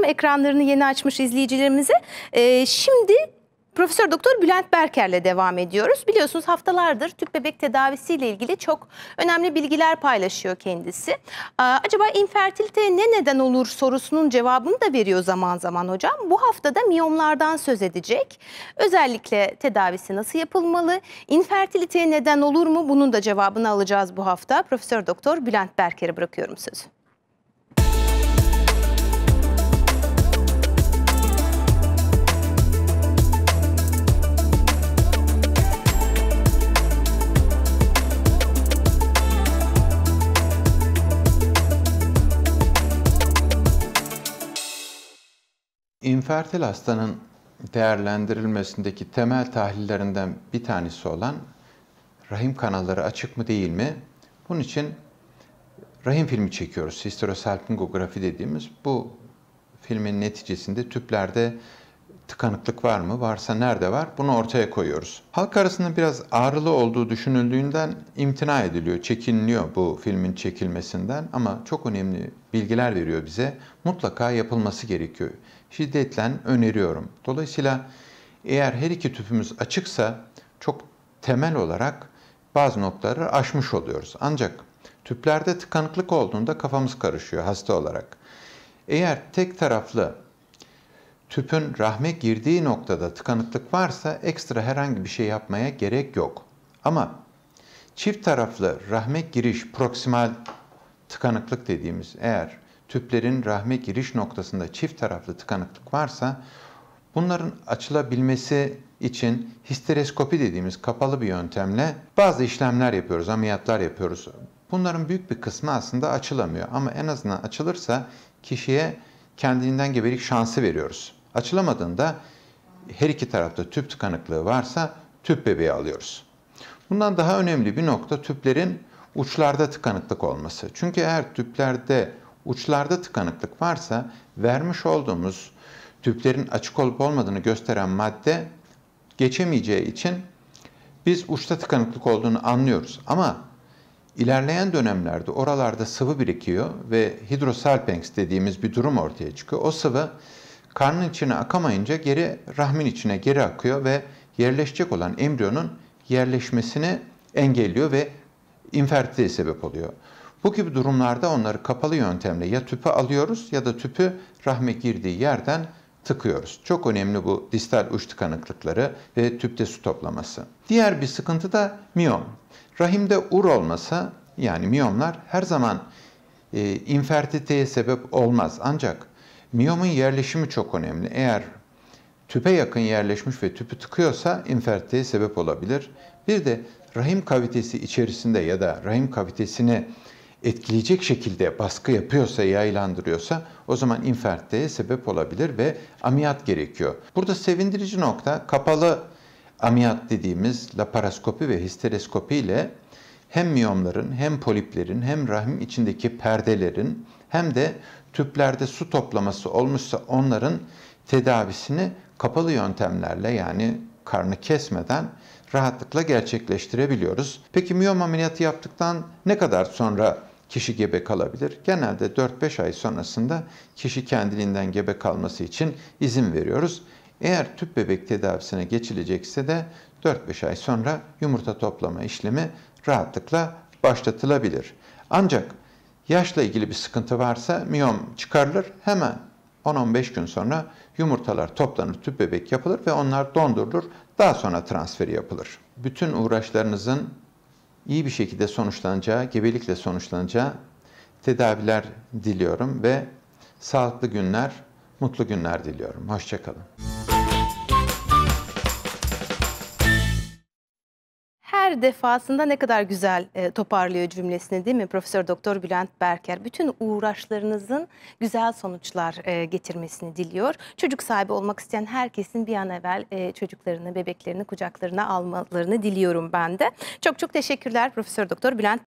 Ekranlarını yeni açmış izleyicilerimize. Ee, şimdi Profesör Doktor Bülent Berker'le devam ediyoruz. Biliyorsunuz haftalardır tüp bebek tedavisiyle ilgili çok önemli bilgiler paylaşıyor kendisi. Aa, acaba infertilite ne neden olur sorusunun cevabını da veriyor zaman zaman hocam. Bu haftada miyomlardan söz edecek. Özellikle tedavisi nasıl yapılmalı? İnfertiliteye neden olur mu? Bunun da cevabını alacağız bu hafta. Profesör Doktor Bülent Berker'e bırakıyorum sözü. İnfertil hastanın değerlendirilmesindeki temel tahlillerinden bir tanesi olan rahim kanalları açık mı değil mi? Bunun için rahim filmi çekiyoruz. Histerosalpingografi dediğimiz bu filmin neticesinde tüplerde tıkanıklık var mı? Varsa nerede var? Bunu ortaya koyuyoruz. Halk arasında biraz ağrılı olduğu düşünüldüğünden imtina ediliyor, çekiniliyor bu filmin çekilmesinden ama çok önemli bilgiler veriyor bize. Mutlaka yapılması gerekiyor. Şiddetle öneriyorum. Dolayısıyla eğer her iki tüpümüz açıksa çok temel olarak bazı noktaları aşmış oluyoruz. Ancak tüplerde tıkanıklık olduğunda kafamız karışıyor hasta olarak. Eğer tek taraflı tüpün rahme girdiği noktada tıkanıklık varsa ekstra herhangi bir şey yapmaya gerek yok. Ama çift taraflı rahme giriş proksimal tıkanıklık dediğimiz eğer tüplerin rahme giriş noktasında çift taraflı tıkanıklık varsa bunların açılabilmesi için histereskopi dediğimiz kapalı bir yöntemle bazı işlemler yapıyoruz, ameliyatlar yapıyoruz. Bunların büyük bir kısmı aslında açılamıyor ama en azından açılırsa kişiye kendinden gebelik şansı veriyoruz. Açılamadığında her iki tarafta tüp tıkanıklığı varsa tüp bebeği alıyoruz. Bundan daha önemli bir nokta tüplerin uçlarda tıkanıklık olması. Çünkü eğer tüplerde uçlarda tıkanıklık varsa vermiş olduğumuz tüplerin açık olup olmadığını gösteren madde geçemeyeceği için biz uçta tıkanıklık olduğunu anlıyoruz. Ama ilerleyen dönemlerde oralarda sıvı birikiyor ve hidrosalpenks dediğimiz bir durum ortaya çıkıyor. O sıvı Karnın içine akamayınca geri rahmin içine geri akıyor ve yerleşecek olan embriyonun yerleşmesini engelliyor ve infertiliteye sebep oluyor. Bu gibi durumlarda onları kapalı yöntemle ya tüpü alıyoruz ya da tüpü rahme girdiği yerden tıkıyoruz. Çok önemli bu distal uç tıkanıklıkları ve tüpte su toplaması. Diğer bir sıkıntı da miyom. Rahimde ur olması yani miyomlar her zaman e, infertiliteye sebep olmaz. Ancak Miyomun yerleşimi çok önemli. Eğer tüpe yakın yerleşmiş ve tüpü tıkıyorsa infertiteye sebep olabilir. Bir de rahim kavitesi içerisinde ya da rahim kavitesini etkileyecek şekilde baskı yapıyorsa, yaylandırıyorsa o zaman infertiteye sebep olabilir ve ameliyat gerekiyor. Burada sevindirici nokta kapalı ameliyat dediğimiz laparoskopi ve histereskopi ile hem miyomların hem poliplerin hem rahim içindeki perdelerin hem de tüplerde su toplaması olmuşsa onların tedavisini kapalı yöntemlerle yani karnı kesmeden rahatlıkla gerçekleştirebiliyoruz. Peki miyom ameliyatı yaptıktan ne kadar sonra kişi gebe kalabilir? Genelde 4-5 ay sonrasında kişi kendiliğinden gebe kalması için izin veriyoruz. Eğer tüp bebek tedavisine geçilecekse de 4-5 ay sonra yumurta toplama işlemi rahatlıkla başlatılabilir. Ancak Yaşla ilgili bir sıkıntı varsa miyom çıkarılır. Hemen 10-15 gün sonra yumurtalar toplanır, tüp bebek yapılır ve onlar dondurulur. Daha sonra transferi yapılır. Bütün uğraşlarınızın iyi bir şekilde sonuçlanacağı, gebelikle sonuçlanacağı tedaviler diliyorum ve sağlıklı günler, mutlu günler diliyorum. Hoşçakalın. her defasında ne kadar güzel e, toparlıyor cümlesini değil mi Profesör Doktor Bülent Berker? Bütün uğraşlarınızın güzel sonuçlar e, getirmesini diliyor. Çocuk sahibi olmak isteyen herkesin bir an evvel e, çocuklarını, bebeklerini kucaklarına almalarını diliyorum ben de. Çok çok teşekkürler Profesör Doktor Bülent